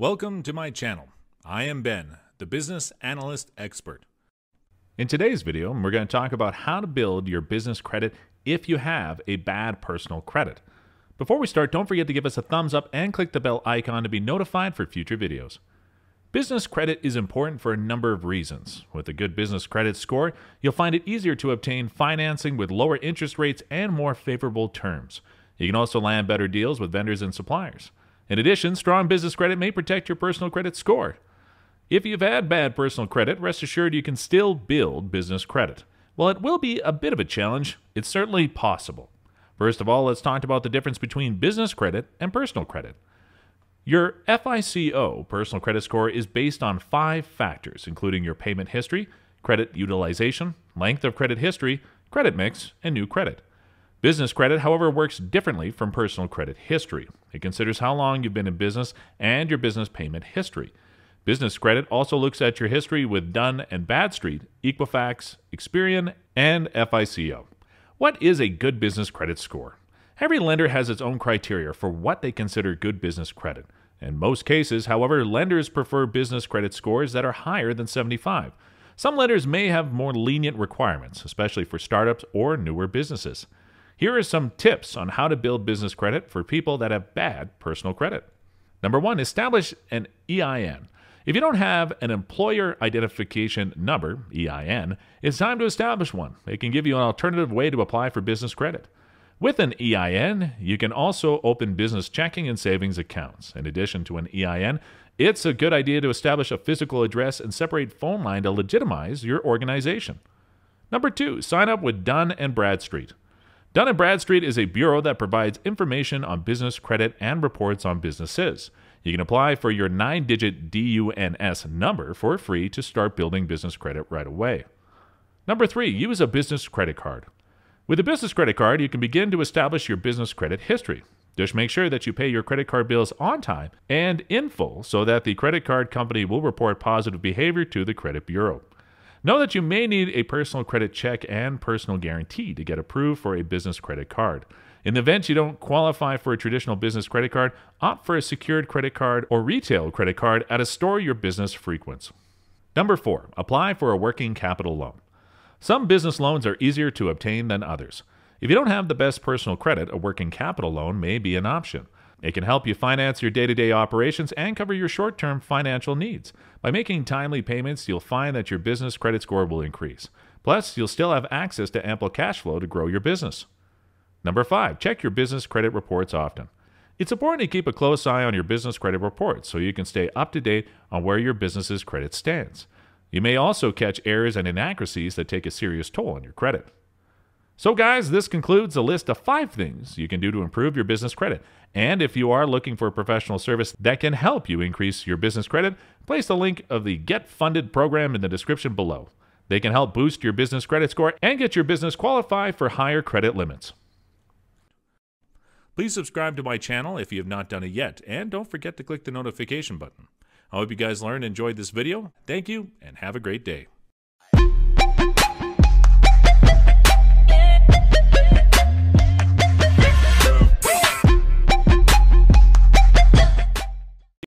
Welcome to my channel. I am Ben, the Business Analyst Expert. In today's video, we're going to talk about how to build your business credit if you have a bad personal credit. Before we start, don't forget to give us a thumbs up and click the bell icon to be notified for future videos. Business credit is important for a number of reasons. With a good business credit score, you'll find it easier to obtain financing with lower interest rates and more favorable terms. You can also land better deals with vendors and suppliers. In addition, strong business credit may protect your personal credit score. If you've had bad personal credit, rest assured you can still build business credit. While it will be a bit of a challenge, it's certainly possible. First of all, let's talk about the difference between business credit and personal credit. Your FICO personal credit score is based on five factors, including your payment history, credit utilization, length of credit history, credit mix, and new credit. Business credit, however, works differently from personal credit history. It considers how long you've been in business and your business payment history. Business credit also looks at your history with Dunn and Badstreet, Equifax, Experian, and FICO. What is a good business credit score? Every lender has its own criteria for what they consider good business credit. In most cases, however, lenders prefer business credit scores that are higher than 75. Some lenders may have more lenient requirements, especially for startups or newer businesses. Here are some tips on how to build business credit for people that have bad personal credit. Number one, establish an EIN. If you don't have an employer identification number, EIN, it's time to establish one. It can give you an alternative way to apply for business credit. With an EIN, you can also open business checking and savings accounts. In addition to an EIN, it's a good idea to establish a physical address and separate phone line to legitimize your organization. Number two, sign up with Dunn and Bradstreet. Dun & Bradstreet is a bureau that provides information on business credit and reports on businesses. You can apply for your 9-digit DUNS number for free to start building business credit right away. Number 3, use a business credit card. With a business credit card, you can begin to establish your business credit history. Just make sure that you pay your credit card bills on time and in full so that the credit card company will report positive behavior to the credit bureau. Know that you may need a personal credit check and personal guarantee to get approved for a business credit card. In the event you don't qualify for a traditional business credit card, opt for a secured credit card or retail credit card at a store your business frequents. Number four, apply for a working capital loan. Some business loans are easier to obtain than others. If you don't have the best personal credit, a working capital loan may be an option. It can help you finance your day to day operations and cover your short term financial needs. By making timely payments, you'll find that your business credit score will increase. Plus, you'll still have access to ample cash flow to grow your business. Number five, check your business credit reports often. It's important to keep a close eye on your business credit reports so you can stay up to date on where your business's credit stands. You may also catch errors and inaccuracies that take a serious toll on your credit. So, guys, this concludes a list of five things you can do to improve your business credit. And if you are looking for a professional service that can help you increase your business credit, place the link of the Get Funded program in the description below. They can help boost your business credit score and get your business qualified for higher credit limits. Please subscribe to my channel if you have not done it yet, and don't forget to click the notification button. I hope you guys learned and enjoyed this video. Thank you, and have a great day.